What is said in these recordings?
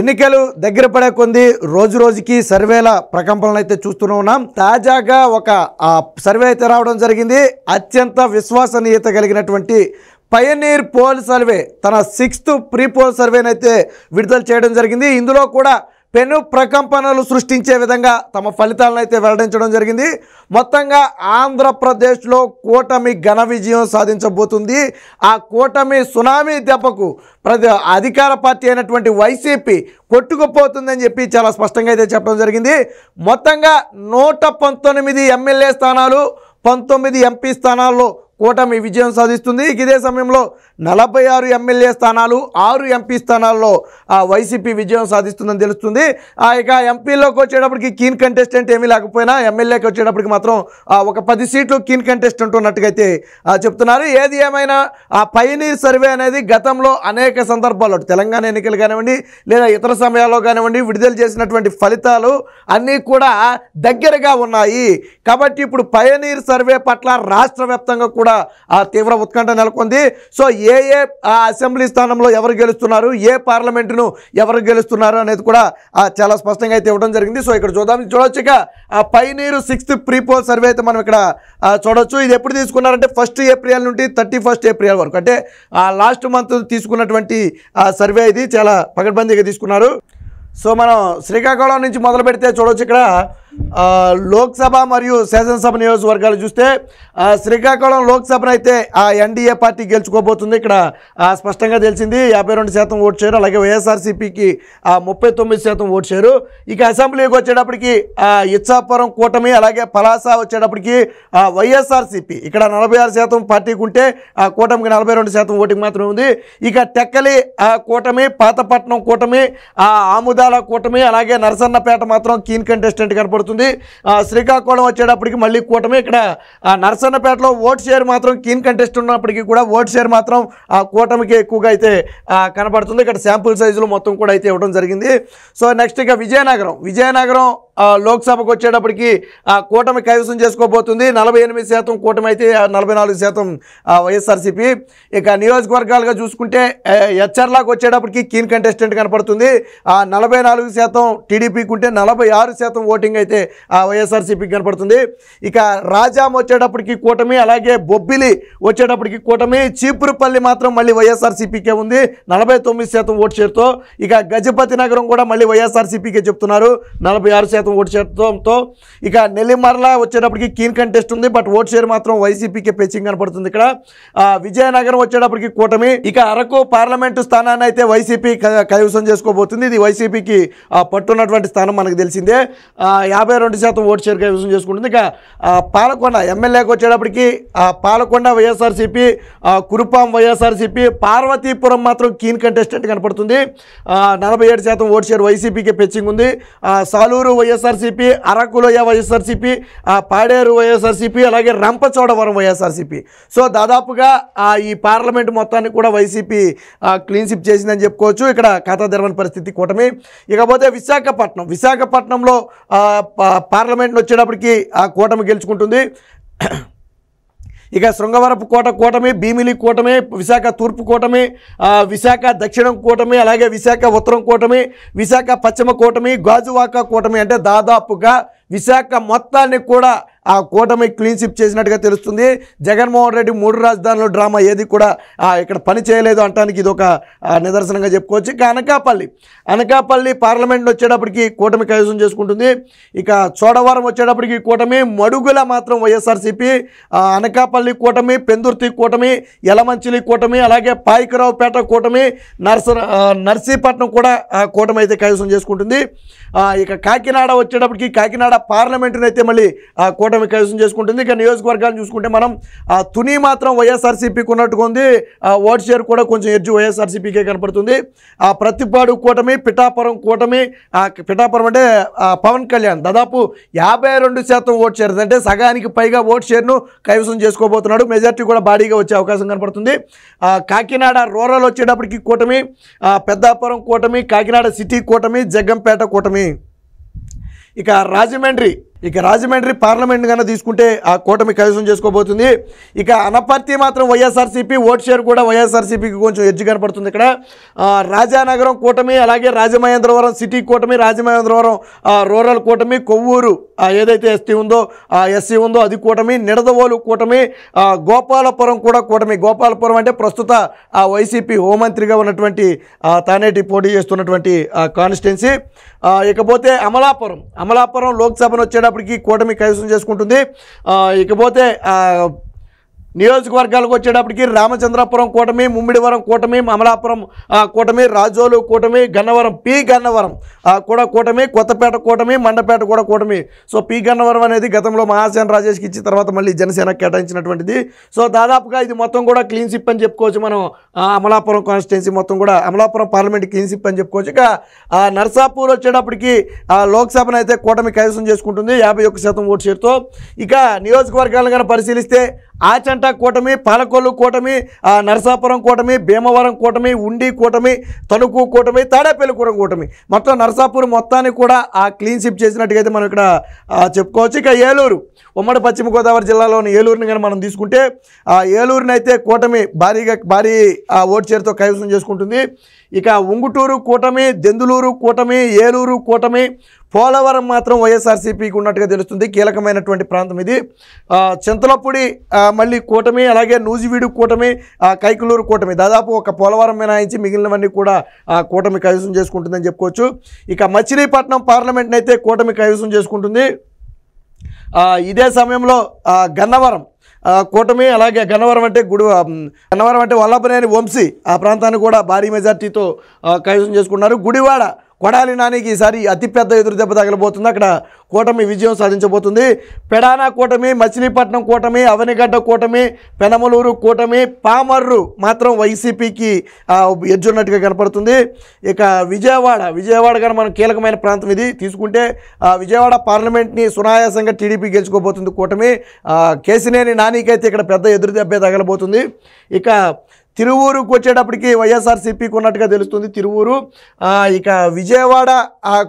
ఎన్నికలు దగ్గర పడే కొంది రోజు రోజుకి సర్వేల ప్రకంపనలు అయితే చూస్తూనే ఉన్నాం తాజాగా ఒక సర్వే అయితే రావడం జరిగింది అత్యంత విశ్వసనీయత కలిగినటువంటి పయనీర్ పోల్ సర్వే తన సిక్స్త్ ప్రీ పోల్ సర్వేనైతే విడుదల చేయడం జరిగింది ఇందులో కూడా పెను ప్రకంపనలు సృష్టించే విధంగా తమ ఫలితాలను అయితే వెల్లడించడం జరిగింది మొత్తంగా ఆంధ్రప్రదేశ్లో కూటమి ఘన విజయం సాధించబోతుంది ఆ కూటమి సునామీ దెబ్బకు ప్రతి అధికార పార్టీ అయినటువంటి వైసీపీ కొట్టుకుపోతుందని చెప్పి చాలా స్పష్టంగా అయితే చెప్పడం జరిగింది మొత్తంగా నూట ఎమ్మెల్యే స్థానాలు పంతొమ్మిది ఎంపీ స్థానాల్లో కూటమి విజయం సాధిస్తుంది ఇదే సమయంలో నలభై ఆరు ఎమ్మెల్యే స్థానాలు ఆరు ఎంపీ స్థానాల్లో వైసీపీ విజయం సాధిస్తుందని తెలుస్తుంది ఆ ఇక ఎంపీలోకి వచ్చేటప్పటికి కీన్ కంటెస్టెంట్ ఏమీ లేకపోయినా ఎమ్మెల్యేకి వచ్చేటప్పటికి మాత్రం ఒక పది సీట్లు కీన్ కంటెస్టెంట్ ఉన్నట్టుగైతే చెప్తున్నారు ఏది ఏమైనా ఆ పైనీర్ సర్వే అనేది గతంలో అనేక సందర్భాల్లో తెలంగాణ ఎన్నికలు కానివ్వండి లేదా ఇతర సమయాల్లో కానివ్వండి విడుదల చేసినటువంటి ఫలితాలు అన్నీ కూడా దగ్గరగా ఉన్నాయి కాబట్టి ఇప్పుడు పయనీర్ సర్వే పట్ల రాష్ట్ర కూడా కూడా ఆ తీవ్ర ఉత్కంఠ నెలకొంది సో ఏ ఏ ఆ అసెంబ్లీ స్థానంలో ఎవరు గెలుస్తున్నారు ఏ పార్లమెంటును ఎవరు గెలుస్తున్నారు అనేది కూడా చాలా స్పష్టంగా అయితే ఇవ్వడం జరిగింది సో ఇక్కడ చూద్దాం చూడవచ్చు ఇక ఆ పైనీరు సిక్స్త్ ప్రీపోల్ సర్వే అయితే మనం ఇక్కడ చూడవచ్చు ఇది ఎప్పుడు తీసుకున్నారంటే ఫస్ట్ ఏప్రిల్ నుండి థర్టీ ఫస్ట్ ఏప్రిల్ వరకు అంటే ఆ లాస్ట్ మంత్ తీసుకున్నటువంటి సర్వే ఇది చాలా పగడ్బందీగా తీసుకున్నారు సో మనం శ్రీకాకుళం నుంచి మొదలు పెడితే చూడవచ్చు ఇక్కడ లోక్సభ మరియు శాసనసభ నియోజకవర్గాలు చూస్తే శ్రీకాకుళం లోక్సభను అయితే ఆ ఎన్డీఏ పార్టీ గెలుచుకోబోతుంది ఇక్కడ స్పష్టంగా తెలిసింది యాభై రెండు శాతం ఓటు చేయరు అలాగే వైఎస్ఆర్సీపీకి ముప్పై తొమ్మిది శాతం ఓటు చేయరు ఇక అసెంబ్లీకి వచ్చేటప్పటికి ఇచ్చాపురం కూటమి అలాగే పలాస వచ్చేటప్పటికి వైఎస్ఆర్సీపీ ఇక్కడ నలభై ఆరు శాతం పార్టీకి ఉంటే ఆ కూటమికి నలభై రెండు శాతం ఓటింగ్ మాత్రమే ఉంది ఇక టెక్కలి కూటమి పాతపట్నం కూటమి ఆముదాల కూటమి అలాగే నరసన్నపేట మాత్రం కీన్ కంటెస్టెంట్ కనపడుతుంది కనబడుతుంది శ్రీకాకుళం వచ్చేటప్పటికి మళ్ళీ కూటమి ఇక్కడ నరసన్నపేటలో ఓట్ షేర్ మాత్రం కీన్ కంటెస్ట్ ఉన్నప్పటికీ కూడా ఓట్ షేర్ మాత్రం ఆ కూటమికి ఎక్కువగా అయితే కనబడుతుంది ఇక్కడ శాంపుల్ సైజులు మొత్తం కూడా అయితే ఇవ్వడం జరిగింది సో నెక్స్ట్ ఇక విజయనగరం విజయనగరం లోక్సభకు వచ్చేటప్పటికి కూటమి కైవసం చేసుకోబోతుంది నలభై ఎనిమిది శాతం కూటమి అయితే నలభై నాలుగు శాతం వైఎస్ఆర్సీపీ ఇక నియోజకవర్గాలుగా చూసుకుంటే హెచ్ఆర్లాకు వచ్చేటప్పటికి కీన్ కంటెస్టెంట్ కనపడుతుంది నలభై నాలుగు శాతం టీడీపీకి ఉంటే నలభై ఆరు శాతం ఓటింగ్ అయితే అయితే ఆ వైఎస్ఆర్సీపీ కనపడుతుంది ఇక రాజాం వచ్చేటప్పటికి కూటమి అలాగే బొబ్బిలి వచ్చేటప్పటికి కూటమి చీపురుపల్లి మాత్రం మళ్ళీ వైఎస్ఆర్సీపీకే ఉంది నలభై తొమ్మిది శాతం ఓటు షేర్తో ఇక గజపతి నగరం కూడా మళ్ళీ వైఎస్ఆర్సీపీకే చెప్తున్నారు నలభై ఆరు శాతం ఓటు షేర్తో ఇక నెల్లిమర్ల వచ్చేటప్పటికి కీన్ కంటెస్ట్ ఉంది బట్ ఓటు షేర్ మాత్రం వైసీపీకే పెచ్చింగ్ కనపడుతుంది ఇక్కడ విజయనగరం వచ్చేటప్పటికి కూటమి ఇక అరకు పార్లమెంటు స్థానాన్ని అయితే వైసీపీ కైవసం చేసుకోబోతుంది ఇది వైసీపీకి పట్టున్నటువంటి స్థానం మనకు తెలిసిందే యాభై రెండు శాతం ఓటు షేర్ విజయం చేసుకుంటుంది ఇక పాలకొండ ఎమ్మెల్యేకి వచ్చేటప్పటికి పాలకొండ వైఎస్ఆర్సీపీ కురుపాం వైఎస్ఆర్సీపీ పార్వతీపురం మాత్రం కీన్ కంటెస్టెంట్ కనపడుతుంది నలభై ఏడు శాతం ఓటు షేర్ వైసీపీకి పెచ్చింగ్ ఉంది సాలూరు వైఎస్ఆర్సీపీ అరకులోయ వైఎస్ఆర్సీపీ పాడేరు వైఎస్ఆర్సీపీ అలాగే రంపచోడవరం వైఎస్ఆర్సీపీ సో దాదాపుగా ఈ పార్లమెంట్ మొత్తాన్ని కూడా వైసీపీ క్లీన్షిప్ చేసిందని చెప్పుకోవచ్చు ఇక్కడ ఖాతా తెరవని పరిస్థితి కూటమి ఇకపోతే విశాఖపట్నం విశాఖపట్నంలో పార్లమెంట్ని వచ్చేటప్పటికి ఆ కూటమి గెలుచుకుంటుంది ఇక శృంగవరపు కోట కూటమి భీమిలి కూటమి విశాఖ తూర్పు కూటమి విశాఖ దక్షిణం కూటమి అలాగే విశాఖ ఉత్తరం కూటమి విశాఖ పశ్చిమ కూటమి గాజువాక కూటమి అంటే దాదాపుగా విశాఖ మొత్తాన్ని కూడా ఆ కూటమి క్లీన్ షిప్ చేసినట్టుగా తెలుస్తుంది జగన్మోహన్ రెడ్డి మూడు రాజధానుల డ్రామా ఏది కూడా ఇక్కడ పని చేయలేదు అంటానికి ఇది ఒక నిదర్శనంగా చెప్పుకోవచ్చు ఇక అనకాపల్లి అనకాపల్లి పార్లమెంట్ వచ్చేటప్పటికి కూటమి కైవసం చేసుకుంటుంది ఇక చోడవరం వచ్చేటప్పటికి కూటమి మడుగుల మాత్రం వైఎస్ఆర్సిపి అనకాపల్లి కూటమి పెందుర్తి కూటమి యలమంచిలి కూటమి అలాగే పాయికరావుపేట కూటమి నర్స నర్సీపట్నం కూడా కూటమి అయితే కైవసం చేసుకుంటుంది ఇక కాకినాడ వచ్చేటప్పటికి కాకినాడ పార్లమెంటునైతే మళ్ళీ కూట కూటమి కైవసం చేసుకుంటుంది ఇంకా నియోజకవర్గాన్ని చూసుకుంటే మనం తుని మాత్రం వైఎస్ఆర్సీపీకి ఉన్నట్టుగా ఉంది ఓట్ షేర్ కూడా కొంచెం ఎడ్జు వైఎస్ఆర్సీపీకే కనపడుతుంది ఆ ప్రతిపాడు కూటమి పిఠాపురం కూటమి పిఠాపురం అంటే పవన్ కళ్యాణ్ దాదాపు యాభై రెండు శాతం ఓట్ షేర్ అంటే సగానికి పైగా ఓట్ షేర్ను కైవసం చేసుకోబోతున్నాడు మెజార్టీ కూడా భారీగా వచ్చే అవకాశం కనపడుతుంది కాకినాడ రూరల్ వచ్చేటప్పటికి కూటమి పెద్దాపురం కూటమి కాకినాడ సిటీ కూటమి జగ్గంపేట కూటమి ఇక రాజమండ్రి ఇక రాజమండ్రి పార్లమెంట్ కన్నా తీసుకుంటే ఆ కూటమి కైవసం చేసుకోబోతుంది ఇక అనపర్తి మాత్రం వైఎస్ఆర్సీపీ ఓట్ షేర్ కూడా వైఎస్ఆర్సీపీకి కొంచెం ఎడ్జి కనపడుతుంది ఇక్కడ రాజానగరం కూటమి అలాగే రాజమహేంద్రవరం సిటీ కూటమి రాజమహేంద్రవరం రూరల్ కూటమి కొవ్వూరు ఏదైతే ఎస్టీ ఉందో ఆ ఎస్సీ ఉందో అది కూటమి నిడదవోలు కూటమి గోపాలపురం కూడా కూటమి గోపాలపురం అంటే ప్రస్తుత ఆ వైసీపీ హోంమంత్రిగా ఉన్నటువంటి తానేటి పోటీ చేస్తున్నటువంటి కాన్స్టిట్యున్సీ ఇకపోతే అమలాపురం అమలాపురం లోక్సభను వచ్చేటప్పుడు వచ్చేటప్పటికి కూటమి కైవసం చేసుకుంటుంది ఇకపోతే నియోజకవర్గాలకు వచ్చేటప్పటికి రామచంద్రాపురం కూటమి ముమ్మిడివరం కూటమి అమలాపురం కూటమి రాజోలు కూటమి గన్నవరం పి గన్నవరం కూడా కూటమి కొత్తపేట కూటమి మండపేట కూడా కూటమి సో పి గన్నవరం అనేది గతంలో మహాసేన రాజేష్కి ఇచ్చిన తర్వాత మళ్ళీ జనసేన కేటాయించినటువంటిది సో దాదాపుగా ఇది మొత్తం కూడా క్లీన్షిప్ అని చెప్పుకోవచ్చు మనం అమలాపురం కాన్స్టిట్యున్సీ మొత్తం కూడా అమలాపురం పార్లమెంట్ క్లీన్షిప్ అని చెప్పుకోవచ్చు ఇక నర్సాపూర్ వచ్చేటప్పటికి లోక్సభను అయితే కూటమి కైవసం చేసుకుంటుంది యాభై ఒక్క శాతం ఓటు షేర్తో ఇక నియోజకవర్గాలను కానీ పరిశీలిస్తే ఆచంట అంతా కూటమి పాలకొల్లు కూటమి నరసాపురం కూటమి భీమవరం కూటమి ఉండి కూటమి తణుకు కూటమి తాడేపల్లిగూడెం కూటమి మొత్తం నరసాపురం మొత్తాన్ని కూడా ఆ క్లీన్ షిప్ చేసినట్టుగా మనం ఇక్కడ చెప్పుకోవచ్చు ఇక ఏలూరు ఉమ్మడి పశ్చిమ గోదావరి జిల్లాలోని ఏలూరుని కానీ మనం తీసుకుంటే ఆ ఏలూరుని అయితే కూటమి భారీగా భారీ ఓటు చేరుతో కైవసం చేసుకుంటుంది ఇక ఉంగుటూరు కూటమి దెందులూరు కూటమి ఏలూరు కూటమి పోలవరం మాత్రం వైఎస్ఆర్సీపీకి ఉన్నట్టుగా తెలుస్తుంది కీలకమైనటువంటి ప్రాంతం ఇది చింతలపూడి మళ్ళీ కూటమి అలాగే నూజివీడు కూటమి కైకులూరు కూటమి దాదాపు ఒక పోలవరం మినహాయించి మిగిలినవన్నీ కూడా కూటమి కైవసం చేసుకుంటుందని చెప్పుకోవచ్చు ఇక మచిలీపట్నం పార్లమెంట్ని అయితే కూటమి కైవసం చేసుకుంటుంది ఇదే సమయంలో గన్నవరం కూటమి అలాగే గన్నవరం అంటే గుడి గన్నవరం అంటే వల్లభనేని వంశీ ఆ ప్రాంతాన్ని కూడా భారీ మెజార్టీతో కైవసం చేసుకున్నారు గుడివాడ కొడాలి నానికి ఈసారి అతిపెద్ద ఎదురు దెబ్బ తగలబోతుంది అక్కడ కూటమి విజయం సాధించబోతుంది పెడానా కూటమి మచిలీపట్నం కూటమి అవనిగడ్డ కూటమి పెనమలూరు కూటమి పామర్రు మాత్రం వైసీపీకి ఎజ్జున్నట్టుగా కనపడుతుంది ఇక విజయవాడ విజయవాడ కానీ మనం కీలకమైన ప్రాంతం ఇది తీసుకుంటే విజయవాడ పార్లమెంట్ని సునాయాసంగా టీడీపీ గెలుచుకోబోతుంది కూటమి కేసినేని నానికైతే ఇక్కడ పెద్ద ఎదురు దెబ్బే తగలబోతుంది ఇక తిరువూరుకు వచ్చేటప్పటికి వైఎస్ఆర్సీపీకి ఉన్నట్టుగా తెలుస్తుంది తిరువూరు ఇక విజయవాడ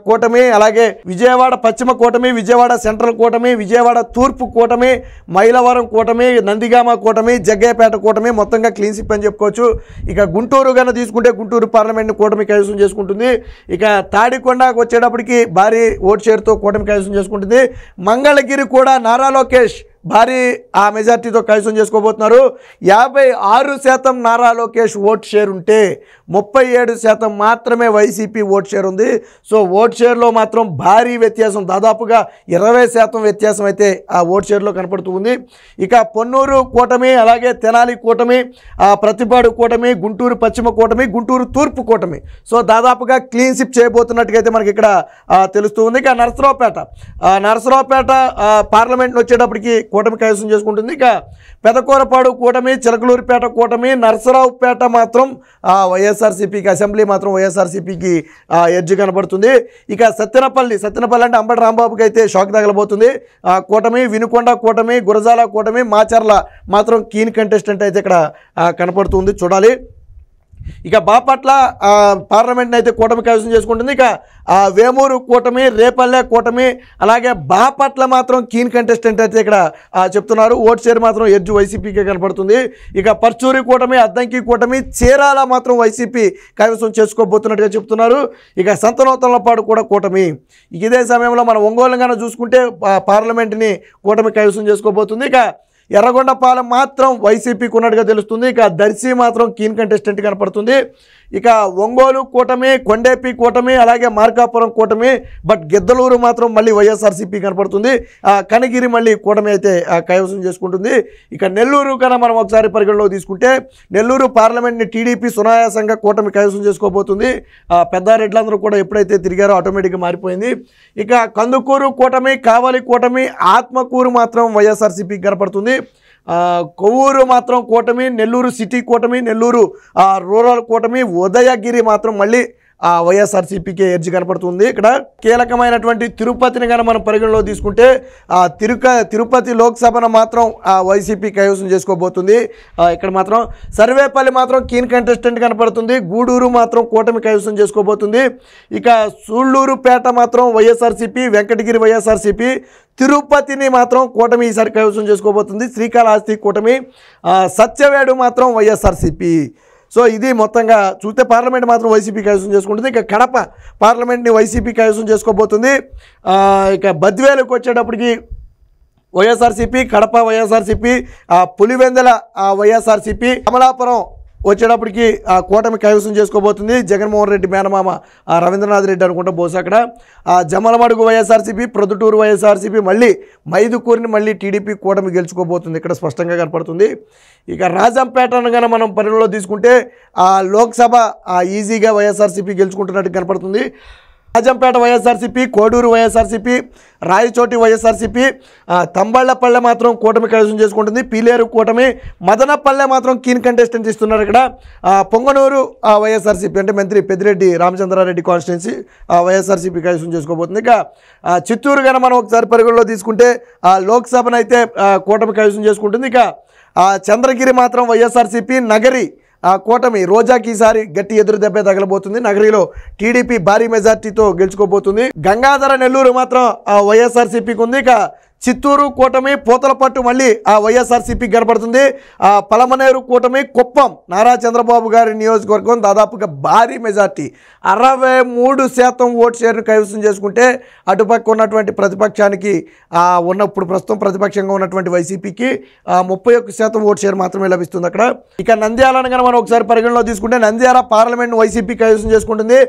కూటమి అలాగే విజయవాడ పశ్చిమ కూటమి విజయవాడ సెంట్రల్ కూటమి విజయవాడ తూర్పు కూటమి మైలవరం కూటమి నందిగామ కూటమి జగ్గయ్యపేట కూటమి మొత్తంగా క్లీన్ అని చెప్పుకోవచ్చు ఇక గుంటూరు కన్నా తీసుకుంటే గుంటూరు పార్లమెంట్ని కూటమి కైవసం చేసుకుంటుంది ఇక తాడికొండకు వచ్చేటప్పటికి భారీ ఓటు షేర్తో కూటమి కైవసం చేసుకుంటుంది మంగళగిరి కూడా నారా లోకేష్ భారీ ఆ మెజార్టీతో కైసం చేసుకోబోతున్నారు యాభై ఆరు శాతం నారా లోకేష్ ఓట్ షేర్ ఉంటే ముప్పై ఏడు శాతం మాత్రమే వైసీపీ ఓట్ షేర్ ఉంది సో ఓట్ షేర్లో మాత్రం భారీ వ్యత్యాసం దాదాపుగా ఇరవై శాతం వ్యత్యాసం అయితే ఆ ఓట్ షేర్లో ఉంది ఇక పొన్నూరు కూటమి అలాగే తెనాలి కూటమి ప్రతిపాడు కూటమి గుంటూరు పశ్చిమ కూటమి గుంటూరు తూర్పు కూటమి సో దాదాపుగా క్లీన్ షిప్ అయితే మనకి ఇక్కడ తెలుస్తూ ఉంది ఇక నరసరావుపేట నరసరావుపేట పార్లమెంట్ వచ్చేటప్పటికి కూటమి కైవసం చేసుకుంటుంది ఇక పెదకూరపాడు కూటమి చిలకలూరుపేట కూటమి నరసరావుపేట మాత్రం వైఎస్ వైఎస్ఆర్సీపీకి అసెంబ్లీ మాత్రం వైఎస్ఆర్సీపీకి ఎడ్జ్ కనబడుతుంది ఇక సత్యనపల్లి సత్యనపల్లి అంటే అంబటి రాంబాబుకి అయితే షాక్ తగలబోతుంది కూటమి వినుకొండ కూటమి గురజాల కూటమి మాచర్ల మాత్రం కీన్ కంటెస్టెంట్ అయితే ఇక్కడ కనపడుతుంది చూడాలి ఇక బాపట్ల పార్లమెంట్ని అయితే కూటమి కైవసం చేసుకుంటుంది ఇక వేమూరు కూటమి రేపల్లె కూటమి అలాగే బాపట్ల మాత్రం కీన్ కంటెస్టెంట్ అయితే ఇక్కడ చెప్తున్నారు ఓట్ చేరి మాత్రం ఎడ్జ్ వైసీపీకే కనపడుతుంది ఇక పర్చూరి కూటమి అద్దంకి కూటమి చీరాల మాత్రం వైసీపీ కైవసం చేసుకోబోతున్నట్టుగా చెప్తున్నారు ఇక పాటు కూడా కూటమి ఇదే సమయంలో మనం ఒంగోలు చూసుకుంటే పార్లమెంట్ని కూటమి కైవసం చేసుకోబోతుంది ఇక ఎర్రగొండపాలెం మాత్రం వైసీపీకి ఉన్నట్టుగా తెలుస్తుంది ఇక దర్శి మాత్రం కీన్ కంటెస్టెంట్ కనపడుతుంది ఇక ఒంగోలు కూటమి కొండేపి కూటమి అలాగే మార్కాపురం కూటమి బట్ గిద్దలూరు మాత్రం మళ్ళీ వైఎస్ఆర్సీపీ కనపడుతుంది కనగిరి మళ్ళీ కూటమి అయితే కైవసం చేసుకుంటుంది ఇక నెల్లూరు కన్నా మనం ఒకసారి పరిగణలో తీసుకుంటే నెల్లూరు పార్లమెంట్ని టీడీపీ సునాయాసంగా కూటమి కైవసం చేసుకోబోతుంది పెద్దారెడ్లందరూ కూడా ఎప్పుడైతే తిరిగారో ఆటోమేటిక్గా మారిపోయింది ఇక కందుకూరు కూటమి కావలి కూటమి ఆత్మకూరు మాత్రం వైఎస్ఆర్సీపీకి కనపడుతుంది కొవ్వూరు మాత్రం కూటమి నెల్లూరు సిటీ కూటమి నెల్లూరు రూరల్ కూటమి ఉదయగిరి మాత్రం మళ్ళీ ఆ వైఎస్ఆర్సీపీకే ఎర్జి కనపడుతుంది ఇక్కడ కీలకమైనటువంటి తిరుపతిని కనుక మనం పరిగణలో తీసుకుంటే తిరుక తిరుపతి లోక్సభను మాత్రం ఆ వైసీపీ కైవసం చేసుకోబోతుంది ఇక్కడ మాత్రం సర్వేపల్లి మాత్రం కీన్ కంటెస్టెంట్ కనపడుతుంది గూడూరు మాత్రం కూటమి కైవసం చేసుకోబోతుంది ఇక సూళ్ళూరుపేట మాత్రం వైఎస్ఆర్సీపీ వెంకటగిరి వైఎస్ఆర్సీపీ తిరుపతిని మాత్రం కూటమి ఈసారి కైవసం చేసుకోబోతుంది శ్రీకాళహస్తి కూటమి సత్యవేడు మాత్రం వైఎస్ఆర్సీపీ సో ఇది మొత్తంగా చూస్తే పార్లమెంట్ మాత్రం వైసీపీ కైవసం చేసుకుంటుంది ఇక కడప పార్లమెంట్ని వైసీపీ కైవసం చేసుకోబోతుంది ఇక బద్వేలకు వచ్చేటప్పటికి వైఎస్ఆర్సీపీ కడప వైఎస్ఆర్సీపీ పులివెందల వైఎస్ఆర్సీపీ కమలాపురం వచ్చేటప్పటికి ఆ కూటమి కైవసం చేసుకోబోతుంది జగన్మోహన్ రెడ్డి మేనమామ రవీంద్రనాథ్ రెడ్డి అనుకుంటా బహుశా అక్కడ జమలమడుగు వైఎస్ఆర్సీపీ ప్రొద్దుటూరు వైఎస్ఆర్సీపీ మళ్ళీ మైదుకూరిని మళ్ళీ టీడీపీ కూటమి గెలుచుకోబోతుంది ఇక్కడ స్పష్టంగా కనపడుతుంది ఇక రాజంపేటను కనుక మనం పరిగణలో తీసుకుంటే ఆ లోక్సభ ఈజీగా వైఎస్ఆర్సీపీ గెలుచుకుంటున్నట్టు కనపడుతుంది రాజంపేట వైఎస్ఆర్సీపీ కోడూరు వైఎస్ఆర్సీపీ రాయచోటి వైఎస్ఆర్సీపీ తంబాళ్లపల్లె మాత్రం కూటమి కైవసం చేసుకుంటుంది పీలేరు కూటమి మదనపల్లె మాత్రం కీన్ కంటెస్టెంట్ ఇస్తున్నారు ఇక్కడ పొంగనూరు వైఎస్ఆర్సీపీ అంటే మంత్రి పెద్దిరెడ్డి రామచంద్రారెడ్డి కాన్స్టిట్యున్సీ వైఎస్ఆర్సీపీ కైవసం చేసుకోబోతుంది ఇక చిత్తూరు కానీ మనం ఒకసారి పరిగణలో తీసుకుంటే లోక్సభను అయితే కూటమి కైవసం చేసుకుంటుంది ఇక చంద్రగిరి మాత్రం వైఎస్ఆర్సీపీ నగరి ఆ కూటమి రోజాకి ఈసారి గట్టి ఎదురు దెబ్బే తగలబోతుంది నగరిలో టీడీపీ భారీ మెజార్టీతో గెలుచుకోబోతుంది గంగాధర నెల్లూరు మాత్రం ఆ వైఎస్ఆర్సీపీకి ఉంది ఇక చిత్తూరు కూటమి పోతలపట్టు మళ్ళీ ఆ వైఎస్ఆర్సీపీ కనపడుతుంది ఆ పలమనేరు కూటమి కుప్పం నారా చంద్రబాబు గారి నియోజకవర్గం దాదాపుగా భారీ మెజార్టీ అరవై మూడు శాతం ఓటు షేర్ను కైవసం చేసుకుంటే అటుపక్క ఉన్నటువంటి ప్రతిపక్షానికి ఉన్నప్పుడు ప్రస్తుతం ప్రతిపక్షంగా ఉన్నటువంటి వైసీపీకి ముప్పై ఒక్క శాతం ఓటు షేర్ మాత్రమే లభిస్తుంది అక్కడ ఇక నంద్యాలను కనుక మనం ఒకసారి పరిగణలో తీసుకుంటే నంద్యాల పార్లమెంట్ వైసీపీ కైవసం చేసుకుంటుంది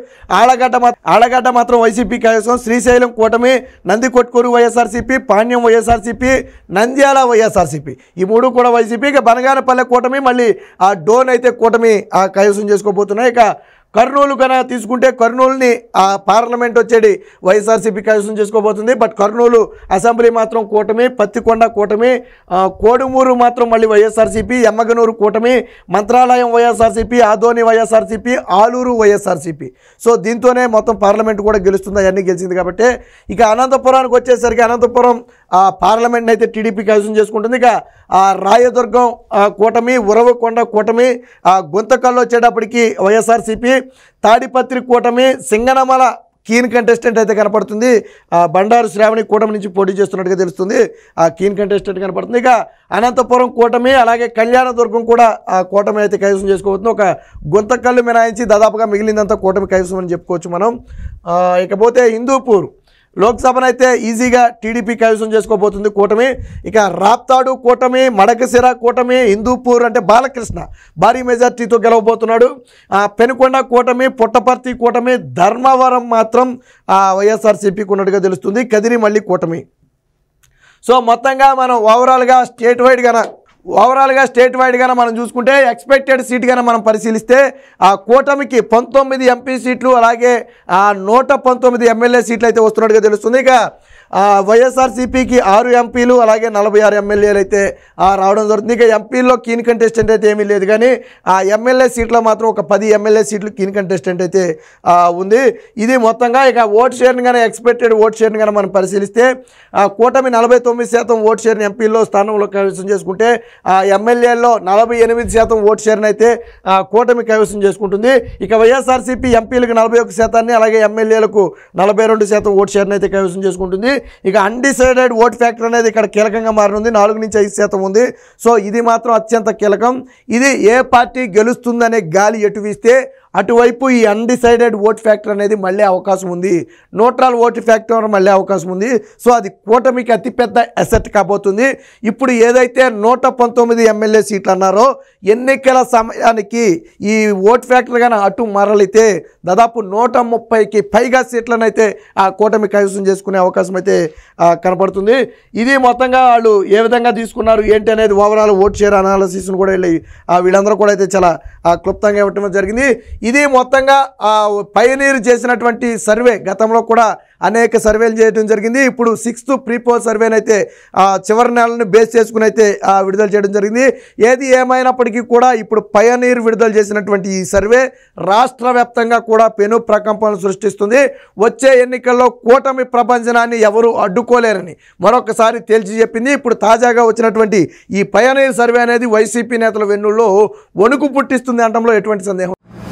ఆడగడ్డ ఆడగడ్డ మాత్రం వైసీపీ కైవసం శ్రీశైలం కూటమి నంది కొట్కూరు వైఎస్ఆర్సీపీ పాణ్యం వైఎస్ఆర్సీపీ నంద్యాల వైఎస్ఆర్సీపీ ఈ మూడు కూడా వైసీపీ ఇక బనగానపల్లె కూటమి మళ్ళీ ఆ డోన్ అయితే కూటమి ఆ కైవసం చేసుకోబోతున్నాయి ఇక కర్నూలు కన్నా తీసుకుంటే కర్నూలుని ఆ పార్లమెంట్ వచ్చేది వైఎస్ఆర్సీపీ కైవసం చేసుకోబోతుంది బట్ కర్నూలు అసెంబ్లీ మాత్రం కూటమి పత్తికొండ కూటమి కోడుమూరు మాత్రం మళ్ళీ వైఎస్ఆర్సీపీ ఎమ్మగనూరు కూటమి మంత్రాలయం వైఎస్ఆర్సీపీ ఆదోని వైఎస్ఆర్సీపీ ఆలూరు వైఎస్ఆర్సీపీ సో దీంతోనే మొత్తం పార్లమెంట్ కూడా గెలుస్తుంది అవన్నీ గెలిచింది కాబట్టి ఇక అనంతపురానికి వచ్చేసరికి అనంతపురం ఆ పార్లమెంట్ని అయితే టీడీపీ కైసం చేసుకుంటుంది ఇక ఆ రాయదుర్గం కూటమి ఉరవకొండ కూటమి ఆ గుంతకల్లో వచ్చేటప్పటికి వైఎస్ఆర్సీపీ తాడిపత్రి కూటమి సింగనమల కీన్ కంటెస్టెంట్ అయితే కనపడుతుంది బండారు శ్రావణి కూటమి నుంచి పోటీ చేస్తున్నట్టుగా తెలుస్తుంది ఆ కీన్ కంటెస్టెంట్ కనపడుతుంది ఇక అనంతపురం కూటమి అలాగే కళ్యాణదుర్గం కూడా ఆ కూటమి అయితే కైవసం చేసుకోబోతుంది ఒక గుంతకల్లు మినాయించి దాదాపుగా మిగిలిందంతా కూటమి కైవసం అని చెప్పుకోవచ్చు మనం ఇకపోతే హిందూపూర్ లోక్సభనైతే ఈజీగా టీడీపీ కైవసం చేసుకోబోతుంది కూటమి ఇక రాప్తాడు కూటమి మడకసిర కూటమి హిందూపూర్ అంటే బాలకృష్ణ భారీ మెజార్టీతో గెలవబోతున్నాడు పెనుకొండ కూటమి పుట్టపర్తి కూటమి ధర్మవరం మాత్రం వైఎస్ఆర్సీపీకి ఉన్నట్టుగా తెలుస్తుంది కదిరి మళ్ళీ కూటమి సో మొత్తంగా మనం ఓవరాల్గా స్టేట్ వైడ్గా ఓవరాల్గా స్టేట్ వైడ్గా మనం చూసుకుంటే ఎక్స్పెక్టెడ్ సీట్గానే మనం పరిశీలిస్తే ఆ కూటమికి పంతొమ్మిది ఎంపీ సీట్లు అలాగే ఆ నూట పంతొమ్మిది ఎమ్మెల్యే సీట్లు అయితే వస్తున్నట్టుగా తెలుస్తుంది ఇక వైఎస్ఆర్సీపీకి ఆరు ఎంపీలు అలాగే నలభై ఆరు ఎమ్మెల్యేలు అయితే రావడం జరుగుతుంది ఇక ఎంపీల్లో కీన్ కంటెస్టెంట్ అయితే ఏమీ లేదు కానీ ఆ ఎమ్మెల్యే సీట్లో మాత్రం ఒక పది ఎమ్మెల్యే సీట్లు కీన్ కంటెస్టెంట్ అయితే ఉంది ఇది మొత్తంగా ఇక ఓట్ షేర్ని కానీ ఎక్స్పెక్టెడ్ ఓట్ షేర్ని కానీ మనం పరిశీలిస్తే కూటమి నలభై తొమ్మిది శాతం ఓట్ షేర్ని ఎంపీల్లో స్థానంలో కైవసం చేసుకుంటే ఎమ్మెల్యేల్లో నలభై ఎనిమిది శాతం ఓటు షేర్ని అయితే కూటమి కైవసం చేసుకుంటుంది ఇక వైఎస్ఆర్సీపీ ఎంపీలకు నలభై ఒక్క శాతాన్ని అలాగే ఎమ్మెల్యేలకు నలభై రెండు శాతం ఓటు షేర్ని అయితే కైవసం చేసుకుంటుంది ఇక అన్డిసైడెడ్ ఓట్ ఫ్యాక్టర్ అనేది ఇక్కడ కీలకంగా మారనుంది నాలుగు నుంచి ఐదు శాతం ఉంది సో ఇది మాత్రం అత్యంత కీలకం ఇది ఏ పార్టీ గెలుస్తుందనే గాలి ఎటు వీస్తే అటువైపు ఈ అన్డిసైడెడ్ ఓట్ ఫ్యాక్టర్ అనేది మళ్ళీ అవకాశం ఉంది న్యూట్రల్ ఓట్ ఫ్యాక్టర్ మళ్ళీ అవకాశం ఉంది సో అది కూటమికి అతిపెద్ద అసెట్ కాబోతుంది ఇప్పుడు ఏదైతే నూట పంతొమ్మిది ఎమ్మెల్యే సీట్లు అన్నారో ఎన్నికల సమయానికి ఈ ఓట్ ఫ్యాక్టర్ కానీ అటు మరలితే దాదాపు నూట ముప్పైకి పైగా సీట్లను అయితే ఆ కూటమి కైవసం చేసుకునే అవకాశం అయితే కనపడుతుంది ఇది మొత్తంగా వాళ్ళు ఏ విధంగా తీసుకున్నారు ఏంటి అనేది ఓవరాల్ ఓట్ షేర్ అనాలసిస్ను కూడా వెళ్ళి వీళ్ళందరూ కూడా అయితే చాలా క్లుప్తంగా ఇవ్వటం జరిగింది ఇది మొత్తంగా పయనీరు చేసినటువంటి సర్వే గతంలో కూడా అనేక సర్వేలు చేయడం జరిగింది ఇప్పుడు సిక్స్త్ ప్రీపోల్ సర్వేని అయితే చివరి నెలను బేస్ చేసుకుని అయితే విడుదల చేయడం జరిగింది ఏది ఏమైనప్పటికీ కూడా ఇప్పుడు పయనీర్ విడుదల చేసినటువంటి ఈ సర్వే రాష్ట్ర కూడా పెను ప్రకంపనలు సృష్టిస్తుంది వచ్చే ఎన్నికల్లో కూటమి ప్రపంచనాన్ని ఎవరు అడ్డుకోలేరని మరొకసారి తేల్చి చెప్పింది ఇప్పుడు తాజాగా వచ్చినటువంటి ఈ పయనీర్ సర్వే అనేది వైసీపీ నేతల వెన్నుల్లో వణుకు పుట్టిస్తుంది అనడంలో ఎటువంటి సందేహం